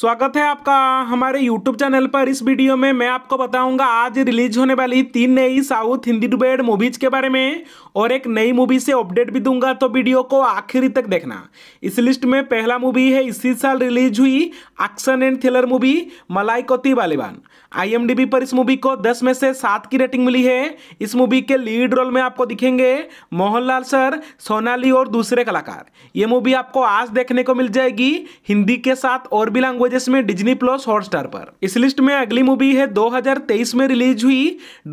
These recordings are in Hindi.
स्वागत है आपका हमारे YouTube चैनल पर इस वीडियो में मैं आपको बताऊंगा आज रिलीज होने वाली तीन नई साउथ हिंदी डुबेड मूवीज के बारे में और एक नई मूवी से अपडेट भी दूंगा तो वीडियो को आखिरी तक देखना इस लिस्ट में पहला मूवी है इसी साल रिलीज हुई एक्शन एंड थ्रिलर मूवी मलाई कोती बालिबान आई पर इस मूवी को दस में से सात की रेटिंग मिली है इस मूवी के लीड रोल में आपको दिखेंगे मोहनलाल सर सोनाली और दूसरे कलाकार ये मूवी आपको आज देखने को मिल जाएगी हिंदी के साथ और भी लैंग्वेज वजह में डिजनी प्लस हॉटस्टार पर इस लिस्ट में अगली मूवी है 2023 में रिलीज हुई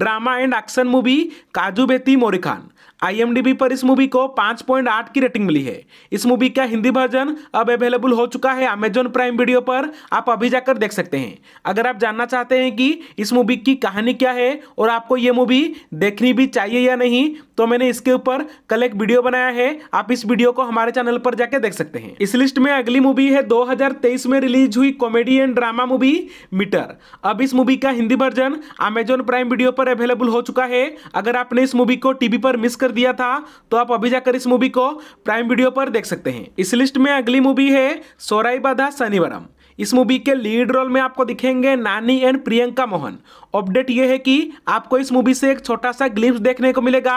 ड्रामा एंड एक्शन मूवी काजू बेती मोरिखान आईएमडीबी पर इस मूवी को 5.8 की रेटिंग मिली है इस मूवी का हिंदी वर्जन अब अवेलेबल हो चुका है अमेजोन प्राइम वीडियो पर आप अभी जाकर देख सकते हैं अगर आप जानना चाहते हैं कि इस मूवी की कहानी क्या है और आपको ये मूवी देखनी भी चाहिए या नहीं तो मैंने इसके ऊपर कल एक वीडियो बनाया है आप इस वीडियो को हमारे चैनल पर जाकर देख सकते हैं इस लिस्ट में अगली मूवी है दो में रिलीज हुई comedy and drama movie Meter अब इस मूवी का Hindi version Amazon Prime Video पर अवेलेबल हो चुका है अगर आपने इस मूवी को टीवी पर मिस कर दिया था तो आप अभी जाकर इस मूवी को प्राइम वीडियो पर देख सकते हैं इस लिस्ट में अगली मूवी है सोराई बाधा सनीवरम इस मूवी के लीड रोल में आपको दिखेंगे नानी एंड प्रियंका मोहन अपडेट ये है कि आपको इस मूवी से एक छोटा सा ग्लिप्स देखने को मिलेगा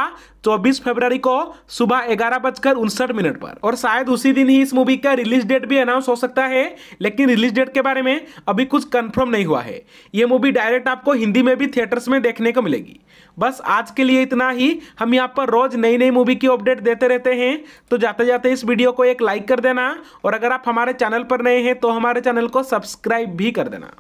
24 फरवरी को सुबह ग्यारह बजकर उनसठ मिनट पर और शायद उसी दिन ही इस मूवी का रिलीज डेट भी अनाउंस हो सकता है लेकिन रिलीज डेट के बारे में अभी कुछ कंफर्म नहीं हुआ है ये मूवी डायरेक्ट आपको हिंदी में भी थिएटर्स में देखने को मिलेगी बस आज के लिए इतना ही हम यहाँ पर रोज नई नई मूवी की अपडेट देते रहते हैं तो जाते जाते इस वीडियो को एक लाइक कर देना और अगर आप हमारे चैनल पर नए हैं तो हमारे चैनल को सब्सक्राइब भी कर देना